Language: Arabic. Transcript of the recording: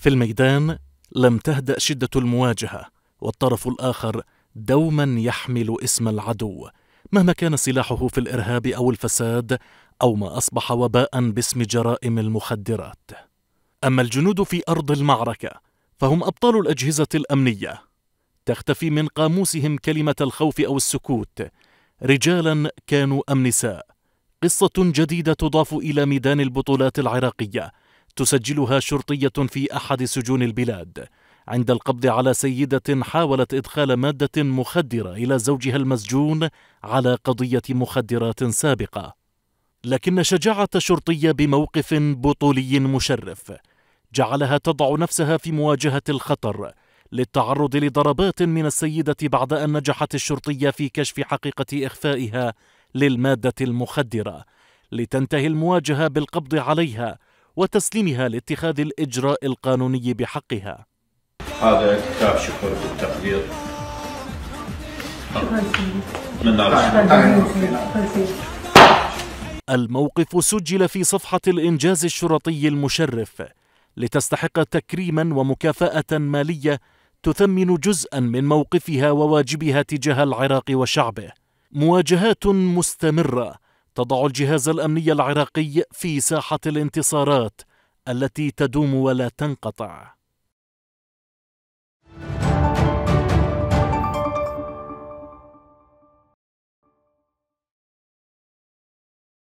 في الميدان لم تهدأ شدة المواجهة والطرف الآخر دوما يحمل اسم العدو مهما كان سلاحه في الإرهاب أو الفساد أو ما أصبح وباء باسم جرائم المخدرات أما الجنود في أرض المعركة فهم أبطال الأجهزة الأمنية تختفي من قاموسهم كلمة الخوف أو السكوت رجالا كانوا أم نساء قصة جديدة تضاف إلى ميدان البطولات العراقية تسجلها شرطيه في احد سجون البلاد عند القبض على سيده حاولت ادخال ماده مخدره الى زوجها المسجون على قضيه مخدرات سابقه لكن شجاعه شرطية بموقف بطولي مشرف جعلها تضع نفسها في مواجهه الخطر للتعرض لضربات من السيده بعد ان نجحت الشرطيه في كشف حقيقه اخفائها للماده المخدره لتنتهي المواجهه بالقبض عليها وتسليمها لاتخاذ الإجراء القانوني بحقها هذا كتاب شكر بالتقدير الموقف سجل في صفحة الإنجاز الشرطي المشرف لتستحق تكريما ومكافأة مالية تثمن جزءا من موقفها وواجبها تجاه العراق وشعبه مواجهات مستمره تضع الجهاز الامني العراقي في ساحه الانتصارات التي تدوم ولا تنقطع